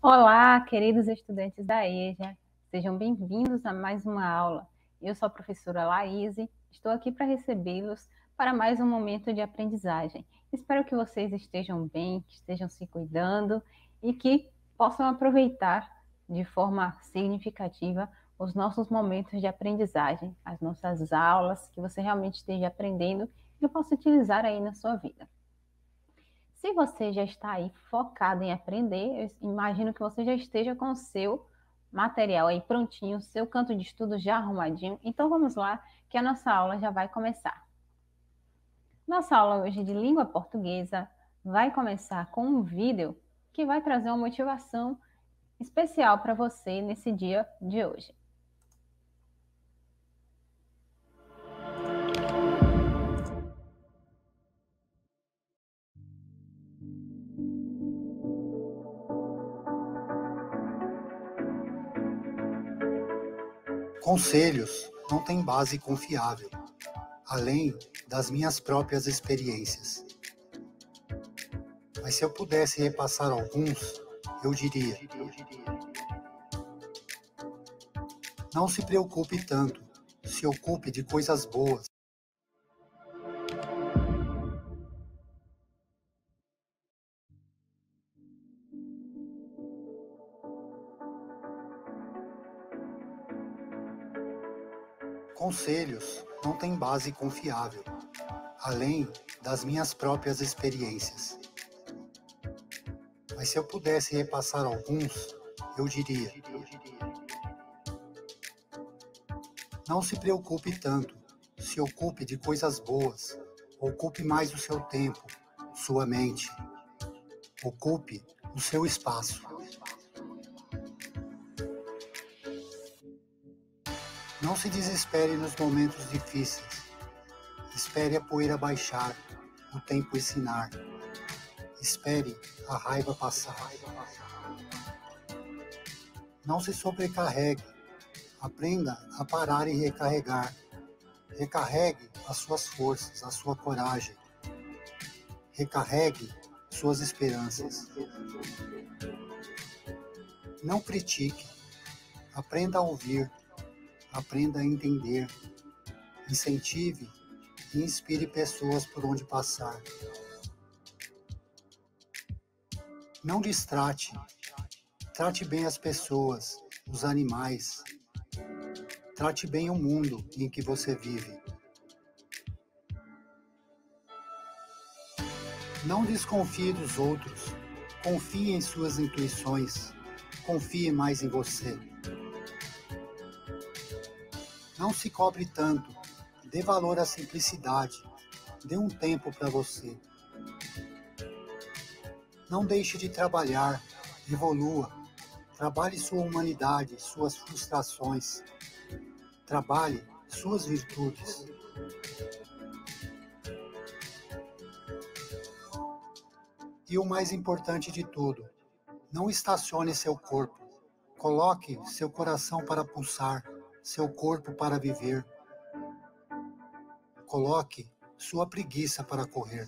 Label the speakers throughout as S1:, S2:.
S1: Olá, queridos estudantes da EJA, sejam bem-vindos a mais uma aula. Eu sou a professora Laís, estou aqui para recebê-los para mais um momento de aprendizagem. Espero que vocês estejam bem, que estejam se cuidando e que possam aproveitar de forma significativa os nossos momentos de aprendizagem, as nossas aulas, que você realmente esteja aprendendo e possa utilizar aí na sua vida. Se você já está aí focado em aprender, eu imagino que você já esteja com o seu material aí prontinho, seu canto de estudo já arrumadinho. Então vamos lá, que a nossa aula já vai começar. Nossa aula hoje de língua portuguesa vai começar com um vídeo que vai trazer uma motivação especial para você nesse dia de hoje.
S2: Conselhos não têm base confiável, além das minhas próprias experiências. Mas se eu pudesse repassar alguns, eu diria: Não se preocupe tanto, se ocupe de coisas boas, conselhos não têm base confiável, além das minhas próprias experiências. Mas se eu pudesse repassar alguns, eu diria: Não se preocupe tanto, se ocupe de coisas boas, ocupe mais o seu tempo, sua mente, ocupe o seu espaço. Não se desespere nos momentos difíceis. Espere a poeira baixar, o tempo ensinar. Espere a raiva passar. Não se sobrecarregue. Aprenda a parar e recarregar. Recarregue as suas forças, a sua coragem. Recarregue suas esperanças. Não critique. Aprenda a ouvir aprenda a entender, incentive e inspire pessoas por onde passar. Não distrate, trate bem as pessoas, os animais, trate bem o mundo em que você vive. Não desconfie dos outros, confie em suas intuições, confie mais em você. Não se cobre tanto. Dê valor à simplicidade. Dê um tempo para você. Não deixe de trabalhar. Evolua. Trabalhe sua humanidade, suas frustrações. Trabalhe suas virtudes. E o mais importante de tudo, não estacione seu corpo. Coloque seu coração para pulsar seu corpo para viver. Coloque sua preguiça para correr.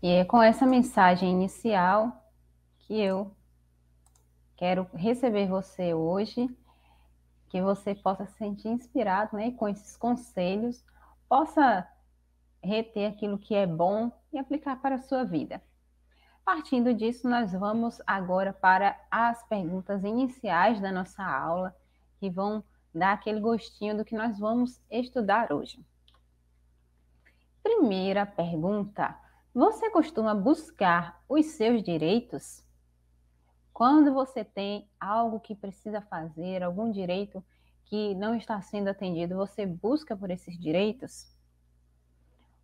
S1: E é com essa mensagem inicial que eu quero receber você hoje que você possa se sentir inspirado né, com esses conselhos, possa reter aquilo que é bom e aplicar para a sua vida. Partindo disso, nós vamos agora para as perguntas iniciais da nossa aula, que vão dar aquele gostinho do que nós vamos estudar hoje. Primeira pergunta: Você costuma buscar os seus direitos? Quando você tem algo que precisa fazer, algum direito que não está sendo atendido, você busca por esses direitos?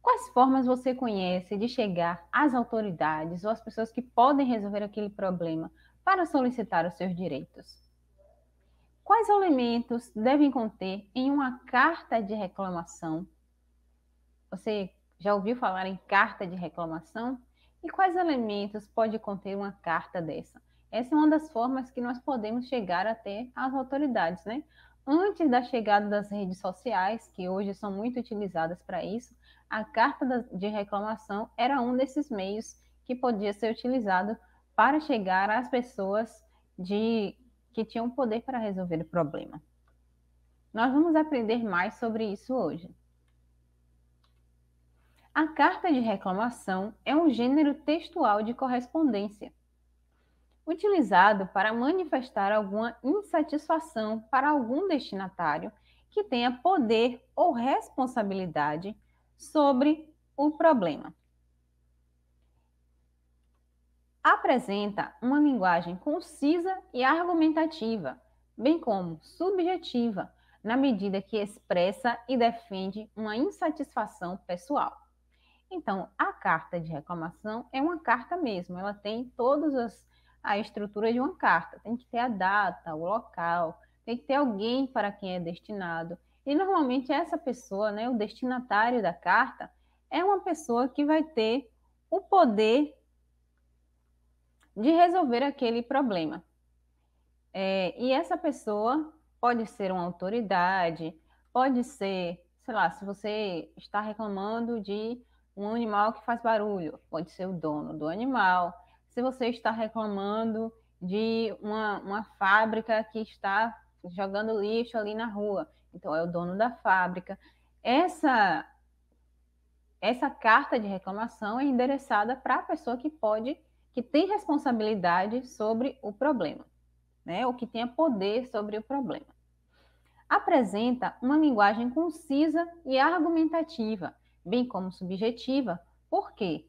S1: Quais formas você conhece de chegar às autoridades ou às pessoas que podem resolver aquele problema para solicitar os seus direitos? Quais elementos devem conter em uma carta de reclamação? Você já ouviu falar em carta de reclamação? E quais elementos pode conter uma carta dessa? Essa é uma das formas que nós podemos chegar até as autoridades, né? Antes da chegada das redes sociais, que hoje são muito utilizadas para isso, a carta de reclamação era um desses meios que podia ser utilizado para chegar às pessoas de que tinham poder para resolver o problema. Nós vamos aprender mais sobre isso hoje. A carta de reclamação é um gênero textual de correspondência utilizado para manifestar alguma insatisfação para algum destinatário que tenha poder ou responsabilidade sobre o problema. Apresenta uma linguagem concisa e argumentativa, bem como subjetiva, na medida que expressa e defende uma insatisfação pessoal. Então, a carta de reclamação é uma carta mesmo, ela tem todas as a estrutura de uma carta. Tem que ter a data, o local, tem que ter alguém para quem é destinado. E normalmente essa pessoa, né, o destinatário da carta, é uma pessoa que vai ter o poder de resolver aquele problema. É, e essa pessoa pode ser uma autoridade, pode ser, sei lá, se você está reclamando de um animal que faz barulho, pode ser o dono do animal, se você está reclamando de uma, uma fábrica que está jogando lixo ali na rua. Então, é o dono da fábrica. Essa, essa carta de reclamação é endereçada para a pessoa que pode, que tem responsabilidade sobre o problema, né? ou que tenha poder sobre o problema. Apresenta uma linguagem concisa e argumentativa, bem como subjetiva, Por quê?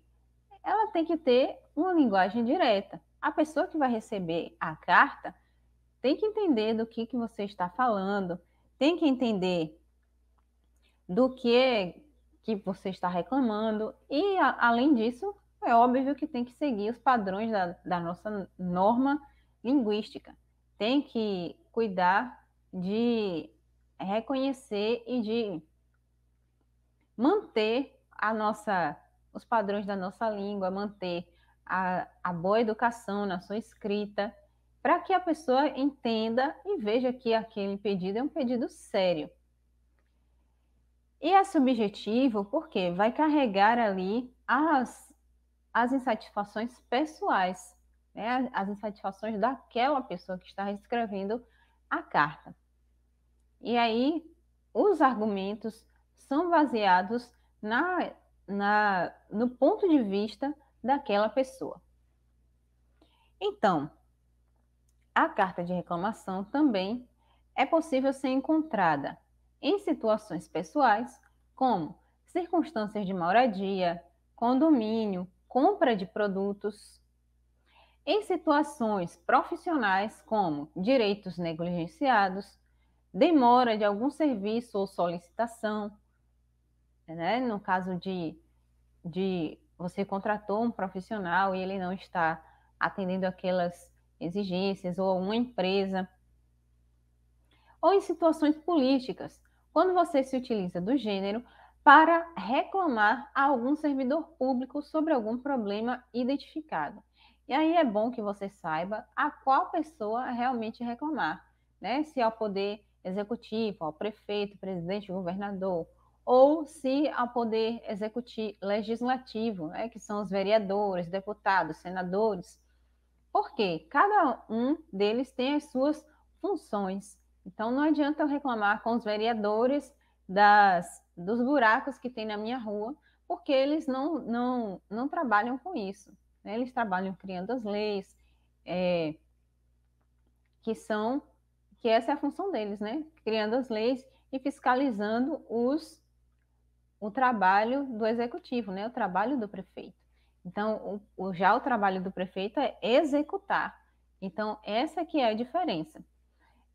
S1: ela tem que ter uma linguagem direta. A pessoa que vai receber a carta tem que entender do que, que você está falando, tem que entender do que que você está reclamando e a, além disso é óbvio que tem que seguir os padrões da, da nossa norma linguística tem que cuidar de reconhecer e de manter a nossa os padrões da nossa língua, manter a, a boa educação na sua escrita, para que a pessoa entenda e veja que aquele pedido é um pedido sério. E é subjetivo porque vai carregar ali as, as insatisfações pessoais, né? as insatisfações daquela pessoa que está escrevendo a carta. E aí, os argumentos são baseados na na, no ponto de vista daquela pessoa. Então, a carta de reclamação também é possível ser encontrada em situações pessoais, como circunstâncias de moradia, condomínio, compra de produtos, em situações profissionais, como direitos negligenciados, demora de algum serviço ou solicitação, né? No caso de, de você contratou um profissional e ele não está atendendo aquelas exigências, ou uma empresa, ou em situações políticas, quando você se utiliza do gênero para reclamar a algum servidor público sobre algum problema identificado. E aí é bom que você saiba a qual pessoa realmente reclamar, né? Se ao é poder executivo, ao prefeito, presidente, governador, ou se ao poder executivo, legislativo, né, que são os vereadores, deputados, senadores. Porque cada um deles tem as suas funções. Então não adianta eu reclamar com os vereadores das, dos buracos que tem na minha rua, porque eles não, não, não trabalham com isso. Né? Eles trabalham criando as leis, é, que são que essa é a função deles, né? Criando as leis e fiscalizando os o trabalho do executivo, né? O trabalho do prefeito. Então, o, já o trabalho do prefeito é executar. Então, essa que é a diferença.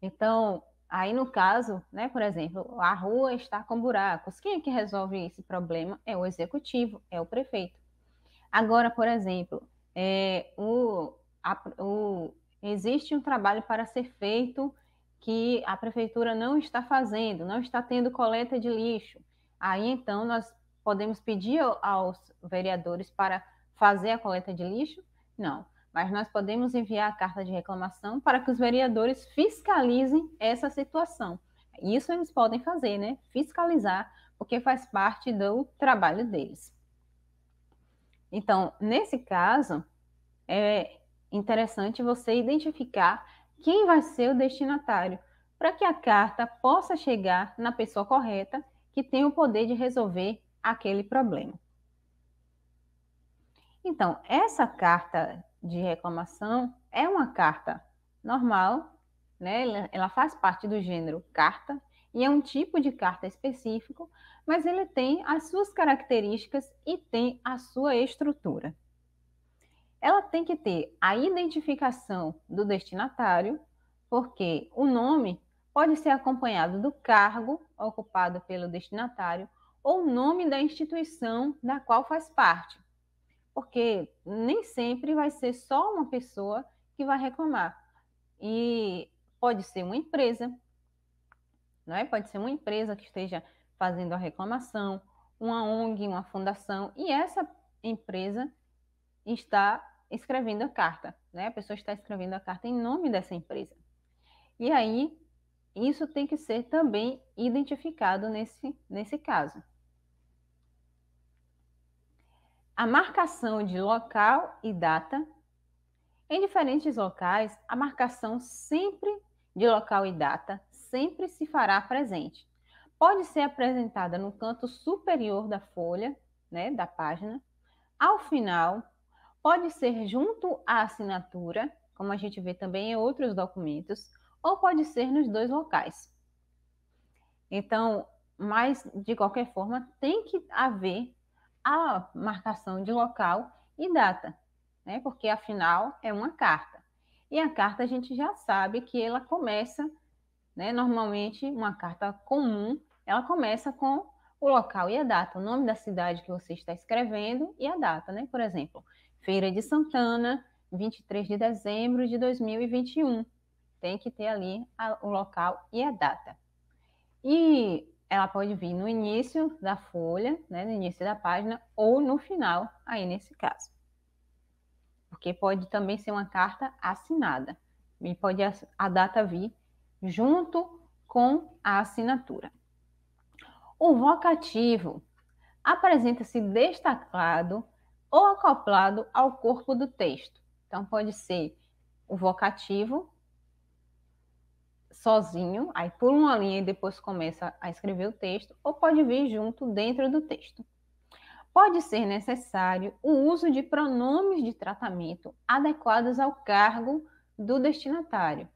S1: Então, aí no caso, né, por exemplo, a rua está com buracos. Quem é que resolve esse problema? É o executivo, é o prefeito. Agora, por exemplo, é, o, a, o, existe um trabalho para ser feito que a prefeitura não está fazendo, não está tendo coleta de lixo. Aí então nós podemos pedir aos vereadores para fazer a coleta de lixo? Não, mas nós podemos enviar a carta de reclamação para que os vereadores fiscalizem essa situação. Isso eles podem fazer, né? Fiscalizar, porque faz parte do trabalho deles. Então, nesse caso, é interessante você identificar quem vai ser o destinatário, para que a carta possa chegar na pessoa correta que tem o poder de resolver aquele problema. Então, essa carta de reclamação é uma carta normal, né? ela faz parte do gênero carta, e é um tipo de carta específico, mas ele tem as suas características e tem a sua estrutura. Ela tem que ter a identificação do destinatário, porque o nome pode ser acompanhado do cargo ocupado pelo destinatário ou o nome da instituição da qual faz parte. Porque nem sempre vai ser só uma pessoa que vai reclamar. E pode ser uma empresa, não é? Pode ser uma empresa que esteja fazendo a reclamação, uma ONG, uma fundação, e essa empresa está escrevendo a carta, né? A pessoa está escrevendo a carta em nome dessa empresa. E aí isso tem que ser também identificado nesse, nesse caso. A marcação de local e data. Em diferentes locais, a marcação sempre de local e data sempre se fará presente. Pode ser apresentada no canto superior da folha, né, da página, ao final, pode ser junto à assinatura, como a gente vê também em outros documentos, ou pode ser nos dois locais. Então, mas de qualquer forma, tem que haver a marcação de local e data, né? Porque afinal é uma carta. E a carta a gente já sabe que ela começa, né? Normalmente uma carta comum, ela começa com o local e a data, o nome da cidade que você está escrevendo e a data, né? Por exemplo, Feira de Santana, 23 de dezembro de 2021 tem que ter ali a, o local e a data. E ela pode vir no início da folha, né, no início da página, ou no final, aí nesse caso. Porque pode também ser uma carta assinada. E pode a, a data vir junto com a assinatura. O vocativo apresenta-se destacado ou acoplado ao corpo do texto. Então, pode ser o vocativo sozinho, aí pula uma linha e depois começa a escrever o texto, ou pode vir junto dentro do texto. Pode ser necessário o uso de pronomes de tratamento adequados ao cargo do destinatário.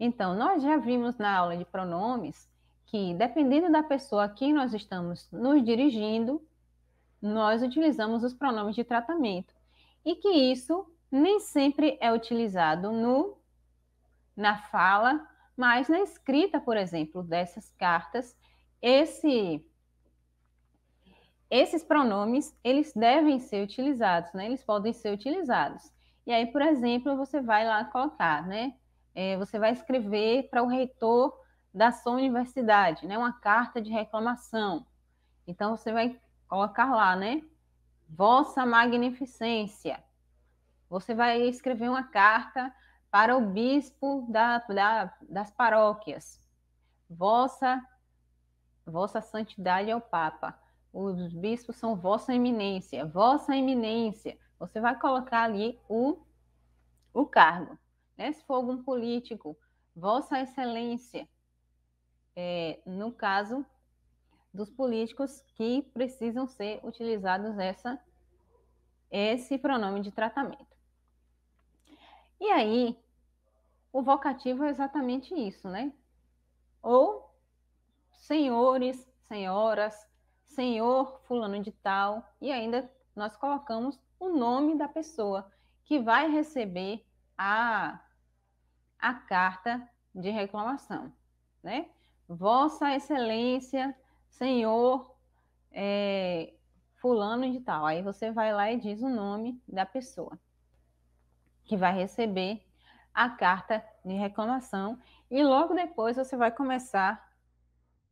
S1: Então, nós já vimos na aula de pronomes que, dependendo da pessoa a quem nós estamos nos dirigindo, nós utilizamos os pronomes de tratamento. E que isso nem sempre é utilizado no, na fala mas na escrita, por exemplo, dessas cartas, esse, esses pronomes, eles devem ser utilizados, né? Eles podem ser utilizados. E aí, por exemplo, você vai lá colocar, né? É, você vai escrever para o reitor da sua universidade, né? Uma carta de reclamação. Então, você vai colocar lá, né? Vossa Magnificência. Você vai escrever uma carta para o bispo da, da, das paróquias. Vossa, vossa santidade é o Papa. Os bispos são vossa eminência, vossa eminência. Você vai colocar ali o, o cargo. Né? Se for algum político, vossa excelência. É, no caso dos políticos que precisam ser utilizados essa, esse pronome de tratamento. E aí, o vocativo é exatamente isso, né? Ou senhores, senhoras, senhor fulano de tal, e ainda nós colocamos o nome da pessoa que vai receber a, a carta de reclamação, né? Vossa Excelência, senhor é, fulano de tal. Aí você vai lá e diz o nome da pessoa que vai receber a carta de reclamação e logo depois você vai começar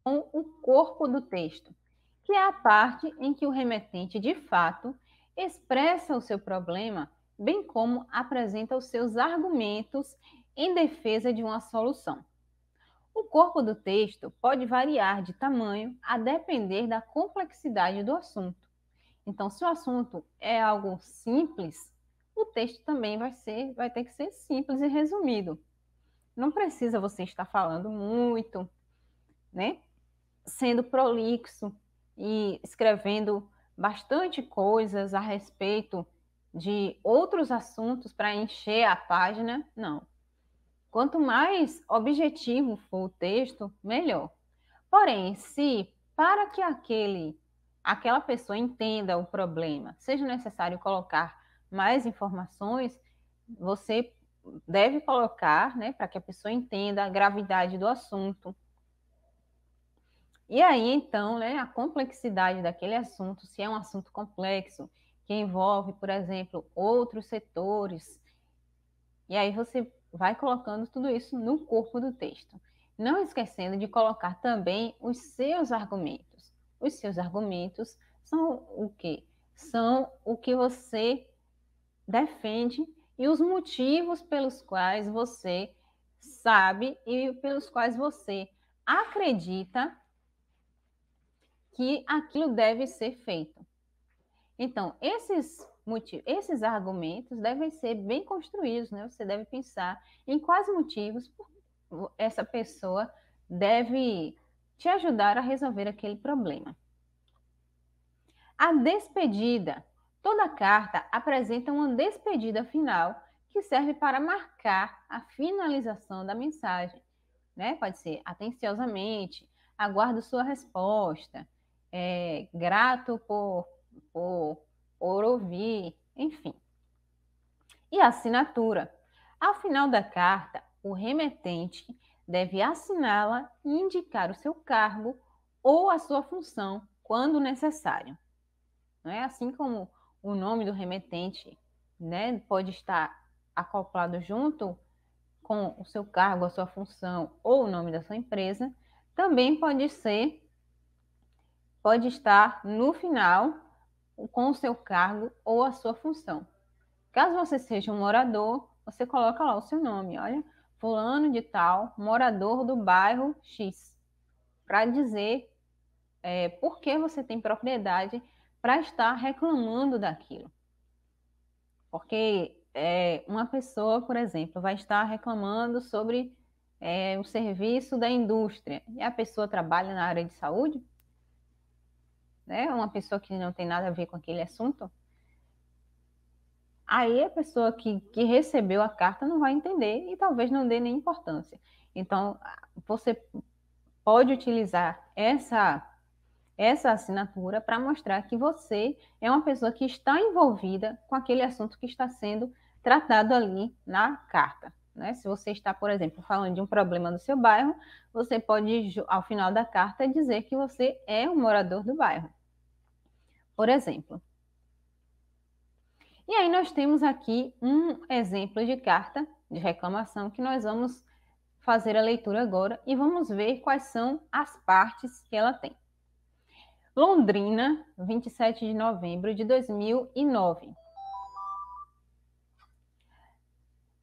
S1: com o corpo do texto, que é a parte em que o remetente de fato expressa o seu problema, bem como apresenta os seus argumentos em defesa de uma solução. O corpo do texto pode variar de tamanho a depender da complexidade do assunto. Então, se o assunto é algo simples, o texto também vai ser, vai ter que ser simples e resumido. Não precisa você estar falando muito, né? Sendo prolixo e escrevendo bastante coisas a respeito de outros assuntos para encher a página, não. Quanto mais objetivo for o texto, melhor. Porém, se para que aquele aquela pessoa entenda o problema, seja necessário colocar mais informações, você deve colocar, né, para que a pessoa entenda a gravidade do assunto. E aí, então, né, a complexidade daquele assunto, se é um assunto complexo, que envolve, por exemplo, outros setores, e aí você vai colocando tudo isso no corpo do texto. Não esquecendo de colocar também os seus argumentos. Os seus argumentos são o quê? São o que você defende e os motivos pelos quais você sabe e pelos quais você acredita que aquilo deve ser feito. Então, esses motivos, esses argumentos devem ser bem construídos, né? Você deve pensar em quais motivos essa pessoa deve te ajudar a resolver aquele problema. A despedida Toda carta apresenta uma despedida final que serve para marcar a finalização da mensagem. Né? Pode ser atenciosamente, aguardo sua resposta, é, grato por, por, por ouvir, enfim. E assinatura. Ao final da carta, o remetente deve assiná-la e indicar o seu cargo ou a sua função quando necessário. Não é assim como o nome do remetente, né, pode estar acoplado junto com o seu cargo, a sua função ou o nome da sua empresa, também pode ser pode estar no final com o seu cargo ou a sua função. Caso você seja um morador, você coloca lá o seu nome, olha, fulano de tal, morador do bairro X, para dizer é, por que você tem propriedade para estar reclamando daquilo. Porque é, uma pessoa, por exemplo, vai estar reclamando sobre é, o serviço da indústria e a pessoa trabalha na área de saúde, né? uma pessoa que não tem nada a ver com aquele assunto. Aí a pessoa que, que recebeu a carta não vai entender e talvez não dê nem importância. Então, você pode utilizar essa essa assinatura para mostrar que você é uma pessoa que está envolvida com aquele assunto que está sendo tratado ali na carta. Né? Se você está, por exemplo, falando de um problema do seu bairro, você pode, ao final da carta, dizer que você é um morador do bairro. Por exemplo. E aí nós temos aqui um exemplo de carta de reclamação que nós vamos fazer a leitura agora e vamos ver quais são as partes que ela tem. Londrina, 27 de novembro de 2009.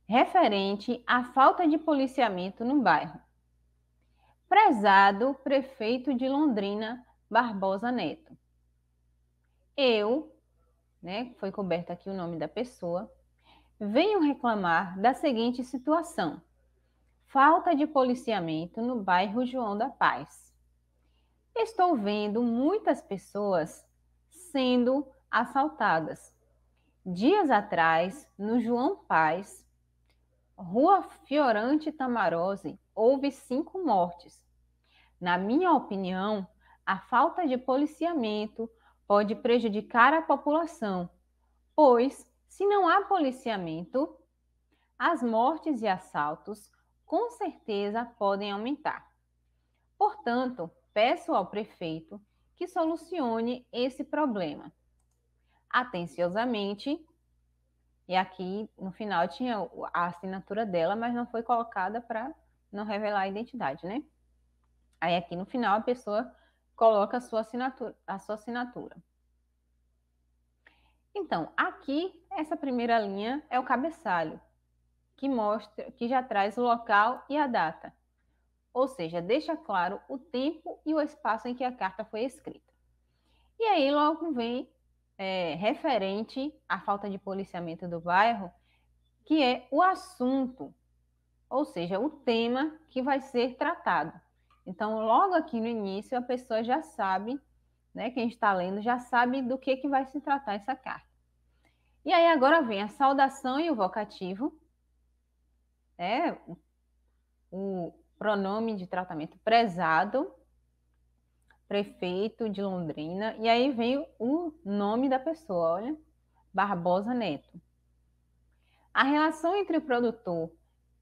S1: Referente à falta de policiamento no bairro. Prezado prefeito de Londrina, Barbosa Neto. Eu, né, foi coberto aqui o nome da pessoa, venho reclamar da seguinte situação: falta de policiamento no bairro João da Paz estou vendo muitas pessoas sendo assaltadas. Dias atrás, no João Paz, Rua Fiorante Tamarose, houve cinco mortes. Na minha opinião, a falta de policiamento pode prejudicar a população, pois, se não há policiamento, as mortes e assaltos com certeza podem aumentar. Portanto, peço ao prefeito que solucione esse problema. Atenciosamente, e aqui no final tinha a assinatura dela, mas não foi colocada para não revelar a identidade, né? Aí aqui no final a pessoa coloca a sua assinatura. A sua assinatura. Então, aqui essa primeira linha é o cabeçalho, que mostra, que já traz o local e a data ou seja, deixa claro o tempo e o espaço em que a carta foi escrita. E aí logo vem é, referente à falta de policiamento do bairro, que é o assunto, ou seja, o tema que vai ser tratado. Então, logo aqui no início, a pessoa já sabe, né, quem está lendo já sabe do que, que vai se tratar essa carta. E aí agora vem a saudação e o vocativo, é o, pronome de tratamento prezado, prefeito de Londrina, e aí vem o nome da pessoa, olha, Barbosa Neto. A relação entre o produtor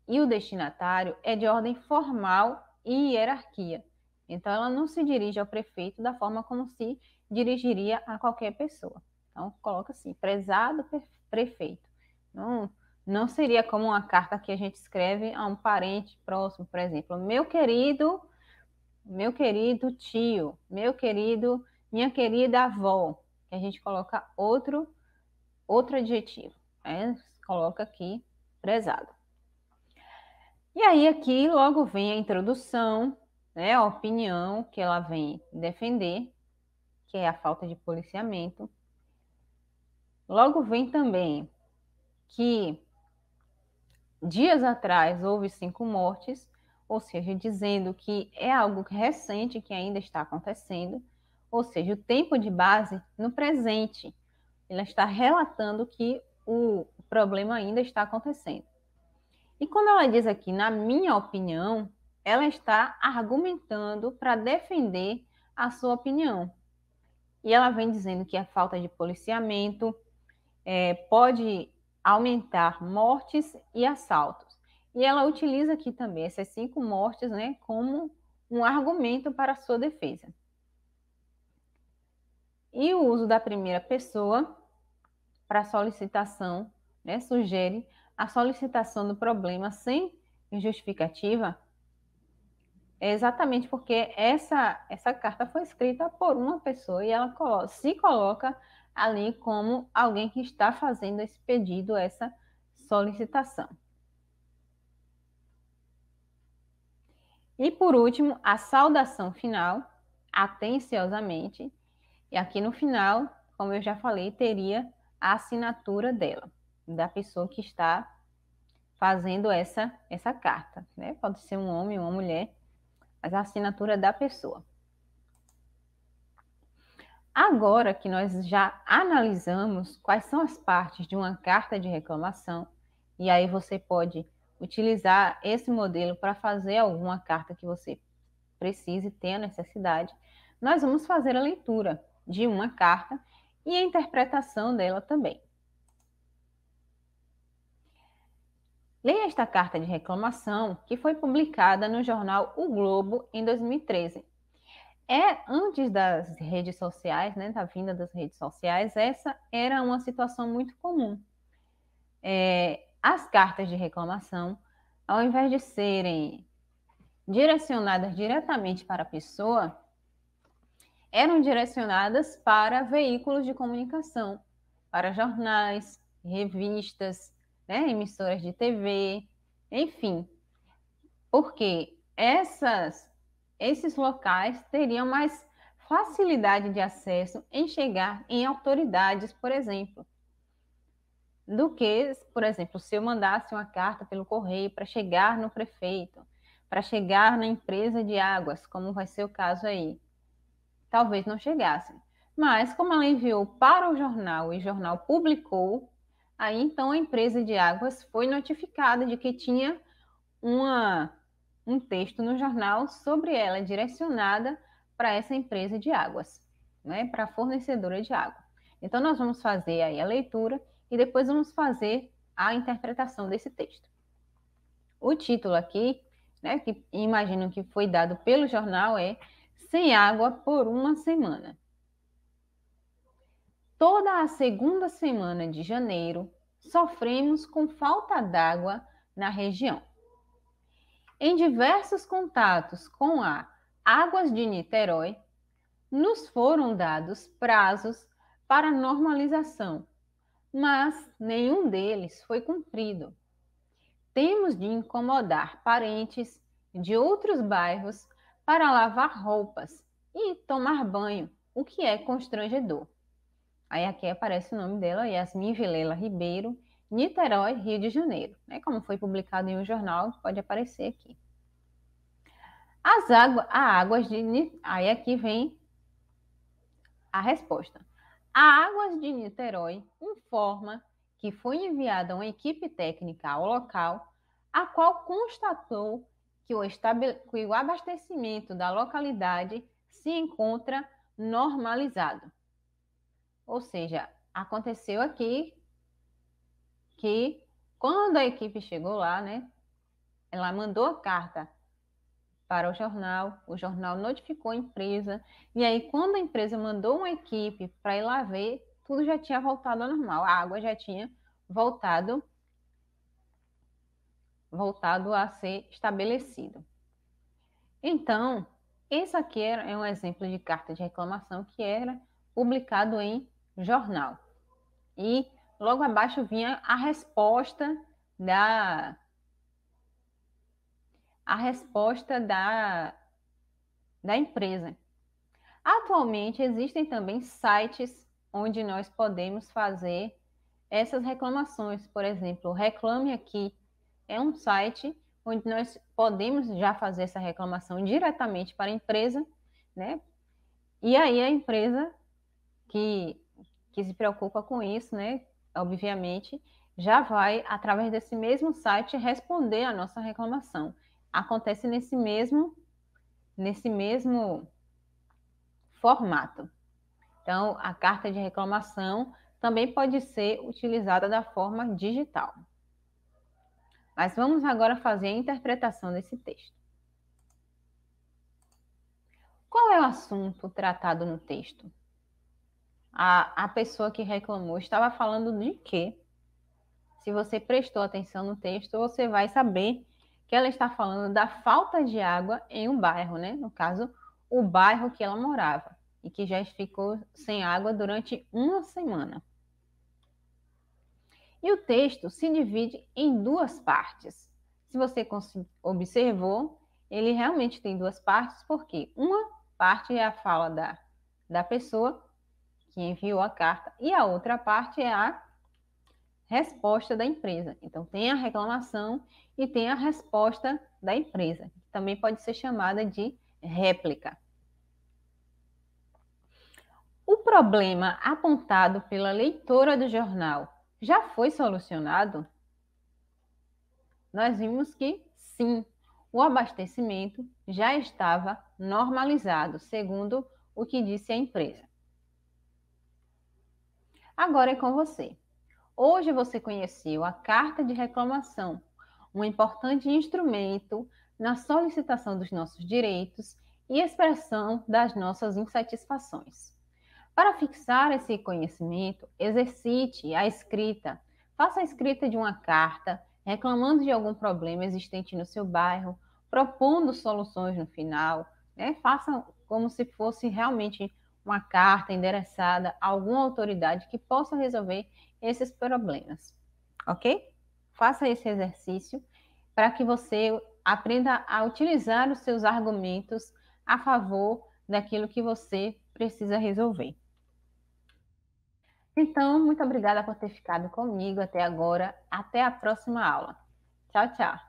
S1: e o destinatário é de ordem formal e hierarquia. Então, ela não se dirige ao prefeito da forma como se dirigiria a qualquer pessoa. Então, coloca assim, prezado prefeito. Não não seria como uma carta que a gente escreve a um parente próximo, por exemplo, meu querido, meu querido tio, meu querido, minha querida avó, que a gente coloca outro outro adjetivo, né? coloca aqui prezado. E aí aqui logo vem a introdução, né, a opinião que ela vem defender, que é a falta de policiamento. Logo vem também que dias atrás houve cinco mortes, ou seja, dizendo que é algo recente que ainda está acontecendo, ou seja, o tempo de base no presente. Ela está relatando que o problema ainda está acontecendo. E quando ela diz aqui, na minha opinião, ela está argumentando para defender a sua opinião. E ela vem dizendo que a falta de policiamento é, pode aumentar mortes e assaltos. E ela utiliza aqui também essas cinco mortes né, como um argumento para sua defesa. E o uso da primeira pessoa para solicitação né, sugere a solicitação do problema sem justificativa, é exatamente porque essa, essa carta foi escrita por uma pessoa e ela colo se coloca ali como alguém que está fazendo esse pedido, essa solicitação. E por último, a saudação final, atenciosamente, e aqui no final, como eu já falei, teria a assinatura dela, da pessoa que está fazendo essa essa carta, né? Pode ser um homem, uma mulher, mas a assinatura da pessoa. Agora que nós já analisamos quais são as partes de uma carta de reclamação, e aí você pode utilizar esse modelo para fazer alguma carta que você precise, tenha necessidade, nós vamos fazer a leitura de uma carta e a interpretação dela também. Leia esta carta de reclamação que foi publicada no jornal O Globo em 2013 é antes das redes sociais, né, da vinda das redes sociais, essa era uma situação muito comum. É, as cartas de reclamação, ao invés de serem direcionadas diretamente para a pessoa, eram direcionadas para veículos de comunicação, para jornais, revistas, né, emissoras de TV, enfim. Porque essas esses locais teriam mais facilidade de acesso em chegar em autoridades, por exemplo, do que, por exemplo, se eu mandasse uma carta pelo correio para chegar no prefeito, para chegar na empresa de águas, como vai ser o caso aí. Talvez não chegasse. Mas, como ela enviou para o jornal e o jornal publicou, aí então a empresa de águas foi notificada de que tinha uma um texto no jornal sobre ela direcionada para essa empresa de águas, né, para a fornecedora de água. Então, nós vamos fazer aí a leitura e depois vamos fazer a interpretação desse texto. O título aqui, né, que imagino que foi dado pelo jornal, é Sem Água por uma Semana. Toda a segunda semana de janeiro, sofremos com falta d'água na região em diversos contatos com a Águas de Niterói, nos foram dados prazos para normalização, mas nenhum deles foi cumprido. Temos de incomodar parentes de outros bairros para lavar roupas e tomar banho, o que é constrangedor. Aí aqui aparece o nome dela, Yasmin Vilela Ribeiro, Niterói, Rio de Janeiro. Né? Como foi publicado em um jornal, pode aparecer aqui. As águas, a águas de. Aí aqui vem a resposta. A Águas de Niterói informa que foi enviada uma equipe técnica ao local, a qual constatou que o, estabele... que o abastecimento da localidade se encontra normalizado. Ou seja, aconteceu aqui que quando a equipe chegou lá, né, ela mandou a carta para o jornal, o jornal notificou a empresa, e aí quando a empresa mandou uma equipe para ir lá ver, tudo já tinha voltado ao normal, a água já tinha voltado voltado a ser estabelecido. Então, esse aqui é um exemplo de carta de reclamação que era publicado em jornal. E logo abaixo vinha a resposta da a resposta da da empresa. Atualmente existem também sites onde nós podemos fazer essas reclamações, por exemplo, reclame aqui é um site onde nós podemos já fazer essa reclamação diretamente para a empresa, né? E aí a empresa que, que se preocupa com isso, né, obviamente, já vai, através desse mesmo site, responder a nossa reclamação. Acontece nesse mesmo, nesse mesmo formato. Então, a carta de reclamação também pode ser utilizada da forma digital. Mas vamos agora fazer a interpretação desse texto. Qual é o assunto tratado no texto? a, a pessoa que reclamou estava falando de quê? Se você prestou atenção no texto, você vai saber que ela está falando da falta de água em um bairro, né? No caso, o bairro que ela morava e que já ficou sem água durante uma semana. E o texto se divide em duas partes. Se você observou, ele realmente tem duas partes, porque uma parte é a fala da, da pessoa que enviou a carta, e a outra parte é a resposta da empresa. Então, tem a reclamação e tem a resposta da empresa, que também pode ser chamada de réplica. O problema apontado pela leitora do jornal já foi solucionado? Nós vimos que sim, o abastecimento já estava normalizado, segundo o que disse a empresa. Agora é com você. Hoje você conheceu a carta de reclamação, um importante instrumento na solicitação dos nossos direitos e expressão das nossas insatisfações. Para fixar esse conhecimento, exercite a escrita. Faça a escrita de uma carta reclamando de algum problema existente no seu bairro, propondo soluções no final. Né? Faça como se fosse realmente uma carta endereçada a alguma autoridade que possa resolver esses problemas, ok? Faça esse exercício para que você aprenda a utilizar os seus argumentos a favor daquilo que você precisa resolver. Então, muito obrigada por ter ficado comigo até agora. Até a próxima aula. Tchau, tchau.